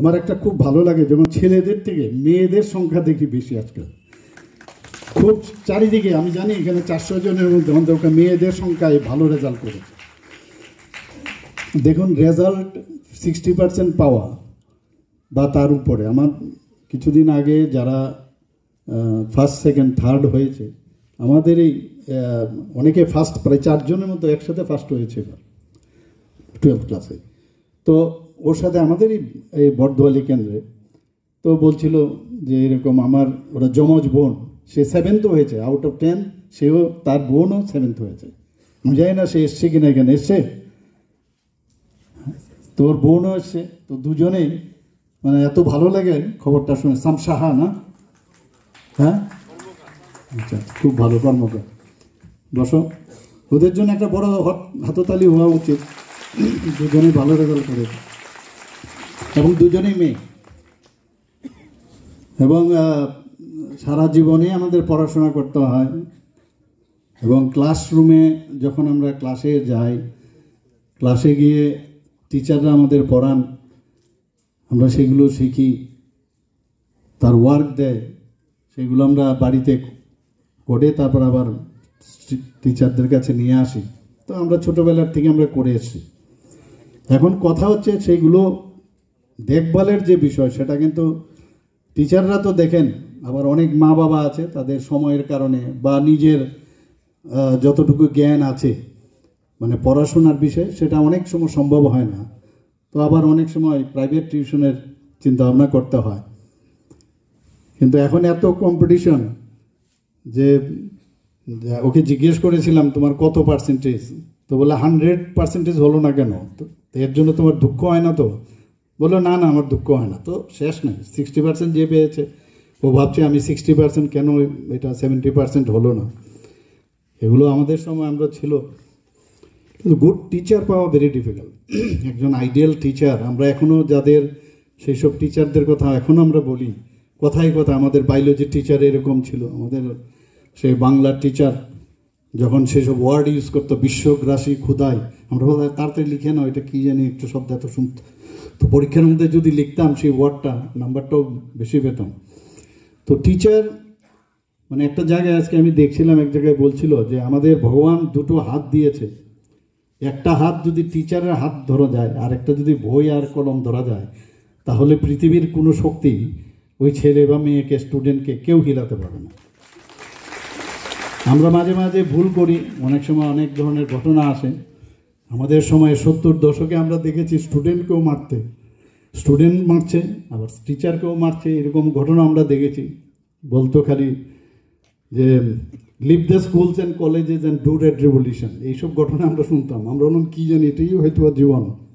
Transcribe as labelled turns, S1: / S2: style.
S1: আমার একটা খুব ভালো লাগে যেমন ছেলেদের থেকে মেয়েদের সংখ্যা দেখি বেশি আজকাল খুব চারিদিকে আমি জানি এখানে চারশো জনের মধ্যে অন্তত মেয়েদের সংখ্যায় ভালো রেজাল্ট করেছে দেখুন রেজাল্ট সিক্সটি পার্সেন্ট পাওয়া বা তার উপরে আমার কিছুদিন আগে যারা ফার্স্ট সেকেন্ড থার্ড হয়েছে আমাদের এই অনেকে ফার্স্ট প্রায় চারজনের মতো একসাথে ফার্স্ট হয়েছে এবার টুয়েলভ ক্লাসে তো ওর সাথে আমাদেরই এই বর্ধওয়ালি কেন্দ্রে তো বলছিল যে এরকম আমার ওরা যমজ বোন সে সেভেন্থ হয়েছে আউট অফ টেন সেও তার বোনও সেভেন্থ হয়েছে আমি জানি না সে এসছে না এখানে এসছে তোর বোনও এসছে তো দুজনেই মানে এত ভালো লাগে খবরটা শুনে সামসাহা না হ্যাঁ আচ্ছা খুব ভালো কর্মকার বসো ওদের জন্য একটা বড় হাততালি হওয়া উচিত দুজনেই ভালো রেজাল্ট করেছে এবং দুজনেই মেয়ে এবং সারা জীবনে আমাদের পড়াশোনা করতে হয় এবং ক্লাসরুমে যখন আমরা ক্লাসে যাই ক্লাসে গিয়ে টিচাররা আমাদের পড়ান আমরা সেগুলো শিখি তার ওয়ার্ক দেয় সেগুলো আমরা বাড়িতে করে তারপর আবার টিচারদের কাছে নিয়ে আসি তো আমরা ছোটোবেলার থেকে আমরা করে এসেছি এখন কথা হচ্ছে সেইগুলো দেখভালের যে বিষয় সেটা কিন্তু টিচাররা তো দেখেন আবার অনেক মা বাবা আছে তাদের সময়ের কারণে বা নিজের যতটুকু জ্ঞান আছে মানে পড়াশোনার বিষয়ে সেটা অনেক সময় সম্ভব হয় না তো আবার অনেক সময় প্রাইভেট টিউশনের চিন্তা ভাবনা করতে হয় কিন্তু এখন এত কম্পিটিশন যে ওকে জিজ্ঞেস করেছিলাম তোমার কত পার্সেন্টেজ তো বলে হান্ড্রেড পার্সেন্টেজ হলো না কেন এর জন্য তোমার দুঃখ হয় না তো বললো না না আমার দুঃখ হয় না তো শেষ নেই সিক্সটি পার্সেন্ট যে পেয়েছে ও ভাবছে আমি সিক্সটি পার্সেন্ট কেন এটা সেভেন্টি পার্সেন্ট হলো না এগুলো আমাদের সময় আমরা ছিল কিন্তু গুড টিচার পাওয়া ভেরি ডিফিকাল্ট একজন আইডিয়াল টিচার আমরা এখনও যাদের সেই সব টিচারদের কথা এখনও আমরা বলি কথাই কথা আমাদের বায়োলজির টিচার এরকম ছিল আমাদের সেই বাংলার টিচার যখন সেসব ওয়ার্ড ইউজ করতো বিশ্বগ্রাসী ক্ষুদায় আমরা তাড়াতাড়ি লিখে নাও এটা কী জানি একটু শব্দ এত শুনতে তো পরীক্ষার মধ্যে যদি লিখতাম সেই ওয়ার্ডটা নাম্বারটাও বেশি পেতাম তো টিচার মানে একটা জায়গায় আজকে আমি দেখছিলাম এক জায়গায় বলছিল যে আমাদের ভগবান দুটো হাত দিয়েছে একটা হাত যদি টিচারের হাত ধরা যায় আর একটা যদি বই আর কলম ধরা যায় তাহলে পৃথিবীর কোনো শক্তি ওই ছেলে বা মেয়েকে স্টুডেন্টকে কেউ হিলাতে পারে না আমরা মাঝে মাঝে ভুল করি অনেক সময় অনেক ধরনের ঘটনা আসে আমাদের সময় সত্তর দশকে আমরা দেখেছি স্টুডেন্টকেও মারতে স্টুডেন্ট মারছে আবার টিচারকেও মারছে এরকম ঘটনা আমরা দেখেছি বলতো খালি যে leave the schools and colleges and do red revolution এইসব ঘটনা আমরা শুনতাম আমরা বললাম কী জানি এটাই হয়তো জীবন